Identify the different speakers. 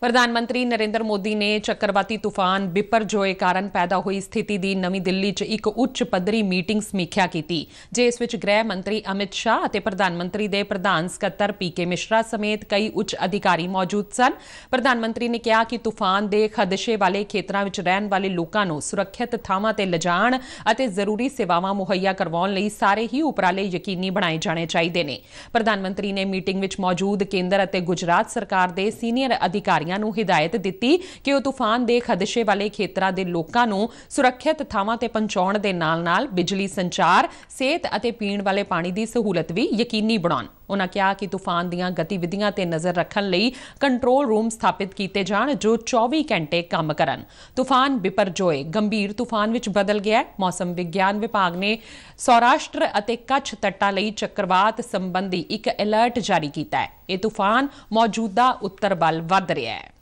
Speaker 1: ਪ੍ਰਧਾਨ ਮੰਤਰੀ ਨਰਿੰਦਰ ਮੋਦੀ ਨੇ ਚੱਕਰਵਾਤੀ ਤੂਫਾਨ ਬਿਪਰਜੋਏ ਕਾਰਨ ਪੈਦਾ ਹੋਈ ਸਥਿਤੀ ਦੀ ਨਵੀਂ ਦਿੱਲੀ 'ਚ ਇੱਕ ਉੱਚ ਪੱਧਰੀ ਮੀਟਿੰਗ ਸਮੀਖਿਆ ਕੀਤੀ ਜਿਸ ਵਿੱਚ ਗ੍ਰਹਿ ਮੰਤਰੀ ਅਮਿਤ ਸ਼ਾਹ ਅਤੇ ਪ੍ਰਧਾਨ ਮੰਤਰੀ ਦੇ ਪ੍ਰਧਾਨ ਸਕੱਤਰ ਪੀਕੇ ਮਿਸ਼ਰਾ ਸਮੇਤ ਕਈ ਉੱਚ ਅਧਿਕਾਰੀ ਮੌਜੂਦ ਸਨ ਪ੍ਰਧਾਨ ਮੰਤਰੀ ਨੇ ਕਿਹਾ ਕਿ ਤੂਫਾਨ ਦੇ ਖਦਸ਼ੇ ਵਾਲੇ ਖੇਤਰਾਂ ਵਿੱਚ ਰਹਿਣ ਵਾਲੇ ਲੋਕਾਂ ਨੂੰ ਸੁਰੱਖਿਅਤ ਥਾਵਾਂ ਤੇ ਲਿਜਾਣ ਅਤੇ ਜ਼ਰੂਰੀ ਸੇਵਾਵਾਂ ਮੁਹੱਈਆ ਕਰਵਾਉਣ ਲਈ ਸਾਰੇ ਹੀ ਉਪਰਾਲੇ ਯਕੀਨੀ ਬਣਾਏ ਜਾਣੇ ਚਾਹੀਦੇ ਨੇ ਪ੍ਰਧਾਨ ਮੰਤਰੀ ਨੇ ਮੀਟਿੰਗ ਵਿੱਚ ਮੌਜੂਦ ਕੇਂਦਰ ਅਤੇ ਗੁਜਰਾਤ ਸਰਕਾਰ ਦੇ ਸੀਨੀਅਰ ਅਧਿਕਾਰੀਆਂ ਅਧਿਕਾਰੀਆਂ ਨੂੰ ਹਦਾਇਤ ਦਿੱਤੀ ਕਿ ਉਹ ਤੂਫਾਨ ਦੇ ਖਦਸ਼ੇ ਵਾਲੇ ਖੇਤਰਾਂ ਦੇ ਲੋਕਾਂ ਨੂੰ ਸੁਰੱਖਿਅਤ ਥਾਵਾਂ ਤੇ ਪਹੁੰਚਾਉਣ ਦੇ ਨਾਲ-ਨਾਲ ਬਿਜਲੀ ਸੰਚਾਰ ਸਿਹਤ ਅਤੇ ਪੀਣ ਵਾਲੇ ਪਾਣੀ ਦੀ ਸਹੂਲਤ ਵੀ ਯਕੀਨੀ ਬਣਾਉਣ ਉਹਨਾਂ ਕਿਹਾ ਕਿ ਤੂਫਾਨ ਦੀਆਂ ਗਤੀਵਿਧੀਆਂ ਤੇ ਨਜ਼ਰ ਰੱਖਣ ਲਈ ਕੰਟਰੋਲ ਰੂਮ ਸਥਾਪਿਤ ਕੀਤੇ ਜਾਣ ਜੋ 24 ਘੰਟੇ ਕੰਮ ਕਰਨ ਤੂਫਾਨ ਬਿਪਰਜੋਏ ਗੰਭੀਰ ਤੂਫਾਨ ਵਿੱਚ ਬਦਲ ਗਿਆ ਮੌਸਮ ਵਿਗਿਆਨ ਵਿਭਾਗ ਨੇ ਸੌਰਾਸ਼ਟਰ ਅਤੇ ਕੱਛ ਤੱਟਾਂ ਲਈ ਚੱਕਰਵਾਤ ਸੰਬੰਧੀ ਇੱਕ ਅਲਰਟ ਜਾਰੀ ਕੀਤਾ ਹੈ ਇਹ ਤੂਫਾਨ ਮੌਜੂਦਾ ਉੱਤਰ ਵੱਲ ਵੱਧ ਰਿਹਾ ਹੈ